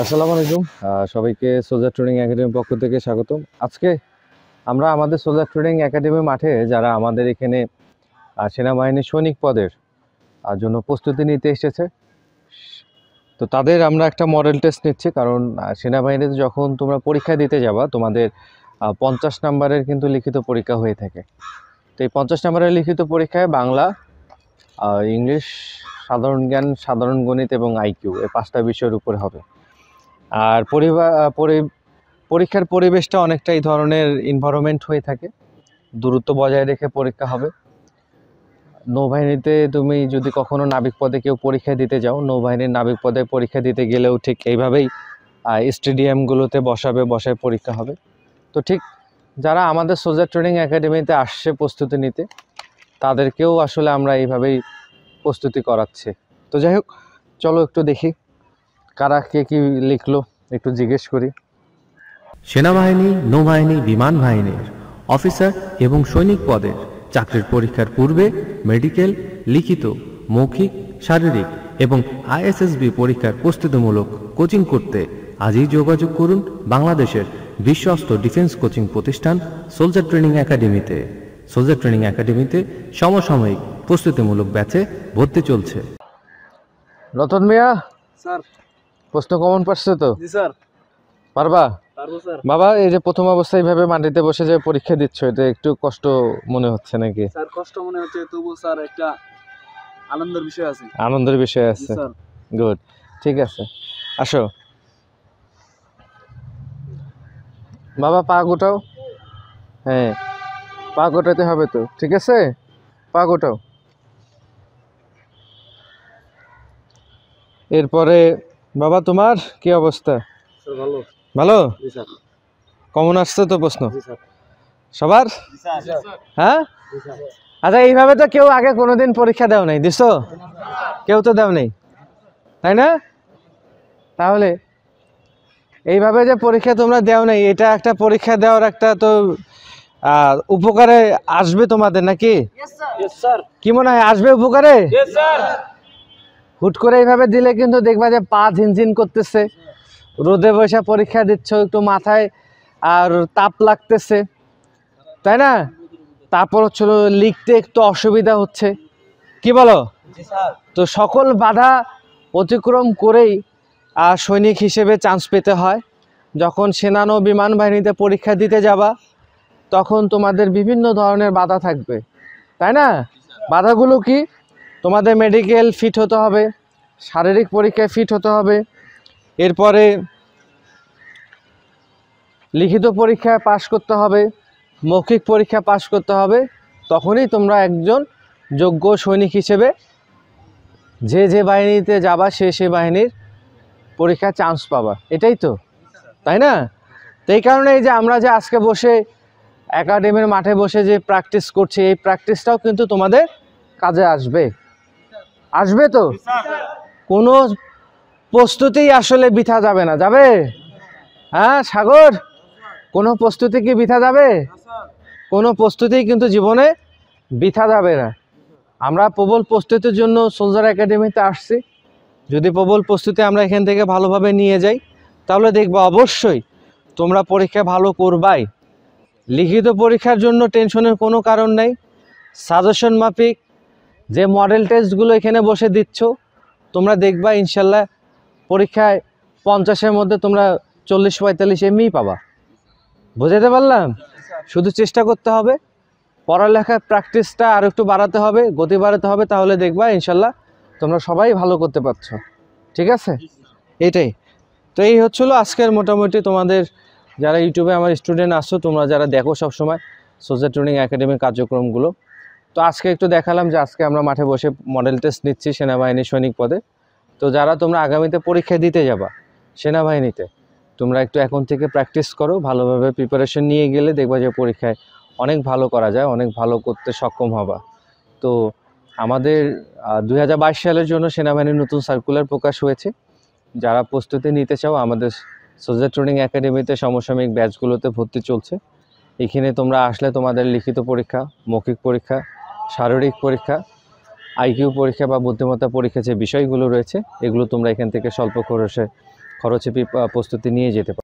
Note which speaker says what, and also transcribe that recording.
Speaker 1: আসসালামু আলাইকুম সবাইকে সোজার ট্রেনিং একাডেমির পক্ষ থেকে স্বাগতম আজকে আমরা আমাদের সোজার ট্রেনিং একাডেমি মাঠে যারা আমাদের এখানে সেনাবাহিনী সৈনিক পদের জন্য প্রস্তুতি নিতে এসেছে তো তাদের আমরা একটা মডেল টেস্ট নিচ্ছি কারণ সেনাবাহিনীতে যখন তোমরা পরীক্ষা দিতে যাবা তোমাদের পঞ্চাশ নাম্বারের কিন্তু লিখিত পরীক্ষা হয়ে থাকে তো এই পঞ্চাশ নাম্বারের লিখিত পরীক্ষায় বাংলা ইংলিশ সাধারণ জ্ঞান সাধারণ গণিত এবং আইকিউ এই পাঁচটা বিষয়ের উপরে হবে আর পরিবার পরীক্ষার পরিবেশটা অনেকটা এই ধরনের এনভায়রনমেন্ট হয়ে থাকে দূরত্ব বজায় রেখে পরীক্ষা হবে নৌবাহিনীতে তুমি যদি কখনো নাবিক পদে কেউ পরীক্ষা দিতে যাও নৌবাহিনীর নাবিক পদে পরীক্ষা দিতে গেলেও ঠিক এইভাবেই স্টেডিয়ামগুলোতে বসাবে বসায় পরীক্ষা হবে তো ঠিক যারা আমাদের সোজা ট্রেনিং একাডেমিতে আসছে প্রস্তুতি নিতে তাদেরকেও আসলে আমরা এইভাবেই প্রস্তুতি করাচ্ছে তো যাই হোক চলো একটু দেখি কারা কে কী লিখলো একটু জিজ্ঞেস করি সেনাবাহিনী নৌবাহিনী বিমান বাহিনীর অফিসার এবং সৈনিক পদের চাকরির পরীক্ষার পূর্বে মেডিকেল লিখিত মৌখিক শারীরিক এবং আইএসএসবি পরীক্ষার প্রস্তুতিমূলক কোচিং করতে আজই যোগাযোগ করুন বাংলাদেশের বিশ্বস্ত ডিফেন্স কোচিং প্রতিষ্ঠান সোলজার ট্রেনিং একাডেমিতে সোলজার ট্রেনিং একাডেমিতে সমসাময়িক প্রস্তুতিমূলক ব্যাচে ভর্তি চলছে রতন মিয়া স্যার প্রশ্ন কমন পারছো তো পারবা বাবা এই যে প্রথম অবস্থায় এইভাবে মাটিতে বসে যে পরীক্ষা দিচ্ছ এটা একটু কষ্ট মনে হচ্ছে নাকি স্যার কষ্ট মনে হচ্ছে তবু স্যার একটা আনন্দের বিষয় আছে আনন্দের বিষয় আছে গুড ঠিক আছে আসো বাবা পা গোটাও হ্যাঁ পা গোটাতে হবে তো ঠিক আছে পা গোটাও এরপরে বাবা তোমার কি অবস্থা ভালো কমন আসছে তো প্রশ্ন সবার হ্যাঁ আচ্ছা এইভাবে তো কেউ আগে কোনোদিন পরীক্ষা দেও নাই দিস কেউ তো দেও নাই তাই না তাহলে এইভাবে যে পরীক্ষা তোমরা দেও নাই এটা একটা পরীক্ষা দেওয়ার একটা তো উপকারে আসবে তোমাদের নাকি কি মনে হয় আসবে উপকারে হুট করে এইভাবে দিলে কিন্তু দেখবা যে পা ঝিনঝিন করতেছে রোদে বসে পরীক্ষা দিচ্ছ একটু মাথায় আর তাপ লাগতেছে তাই না তারপর হচ্ছিল লিখতে একটু অসুবিধা হচ্ছে কি বলো তো সকল বাধা অতিক্রম করেই আর সৈনিক হিসেবে চান্স পেতে হয় যখন সেনানো বিমান বাহিনীতে পরীক্ষা দিতে যাবা তখন তোমাদের বিভিন্ন ধরনের বাধা থাকবে তাই না বাধাগুলো কি তোমাদের মেডিকেল ফিট হতে হবে শারীরিক পরীক্ষায় ফিট হতে হবে এরপরে লিখিত পরীক্ষায় পাশ করতে হবে মৌখিক পরীক্ষা পাশ করতে হবে তখনই তোমরা একজন যোগ্য সৈনিক হিসেবে যে যে বাহিনীতে যাবা সে সে বাহিনীর পরীক্ষা চান্স পাবা এটাই তো তাই না তো এই কারণে এই যে আমরা যে আজকে বসে একাডেমির মাঠে বসে যে প্র্যাকটিস করছি এই প্র্যাকটিসটাও কিন্তু তোমাদের কাজে আসবে আসবে তো কোনো প্রস্তুতি আসলে বৃথা যাবে না যাবে হ্যাঁ সাগর কোনো প্রস্তুতি কি বৃথা যাবে কোনো প্রস্তুতি কিন্তু জীবনে বৃথা যাবে না আমরা প্রবল প্রস্তুতির জন্য সোলজার একাডেমিতে আসছি যদি প্রবল প্রস্তুতি আমরা এখান থেকে ভালোভাবে নিয়ে যাই তাহলে দেখবো অবশ্যই তোমরা পরীক্ষা ভালো করবাই লিখিত পরীক্ষার জন্য টেনশনের কোনো কারণ নেই সাজেশন মাফিক যে মডেল টেস্টগুলো এখানে বসে দিচ্ছ তোমরা দেখবা ইনশাল্লাহ পরীক্ষায় পঞ্চাশের মধ্যে তোমরা চল্লিশ পঁয়তাল্লিশ এমনিই পাবা বুঝাতে পারলাম শুধু চেষ্টা করতে হবে পড়ালেখার প্র্যাকটিসটা আর একটু বাড়াতে হবে গতি বাড়াতে হবে তাহলে দেখবা ইনশাল্লাহ তোমরা সবাই ভালো করতে পারছো ঠিক আছে এটাই তো এই হচ্ছিলো আজকের মোটামুটি তোমাদের যারা ইউটিউবে আমার স্টুডেন্ট আসছো তোমরা যারা দেখো সবসময় সোজা ট্রেনিং একাডেমির কার্যক্রমগুলো তো আজকে একটু দেখালাম যে আজকে আমরা মাঠে বসে মডেল টেস্ট নিচ্ছি সেনাবাহিনী সৈনিক পদে তো যারা তোমরা আগামীতে পরীক্ষা দিতে যাবা সেনাবাহিনীতে তোমরা একটু এখন থেকে প্র্যাকটিস করো ভালোভাবে প্রিপারেশন নিয়ে গেলে দেখবা যে পরীক্ষায় অনেক ভালো করা যায় অনেক ভালো করতে সক্ষম হবা তো আমাদের দুই সালের জন্য সেনাবাহিনীর নতুন সার্কুলার প্রকাশ হয়েছে যারা প্রস্তুতি নিতে চাও আমাদের সোজা ট্রেনিং একাডেমিতে সমসাময়িক ব্যাচগুলোতে ভর্তি চলছে এখানে তোমরা আসলে তোমাদের লিখিত পরীক্ষা মৌখিক পরীক্ষা শারীরিক পরীক্ষা আইকিউ পরীক্ষা বা বুদ্ধিমত্তা পরীক্ষা যে বিষয়গুলো রয়েছে এগুলো তোমরা এখান থেকে স্বল্প খরচে খরচে প্রস্তুতি নিয়ে যেতে পারো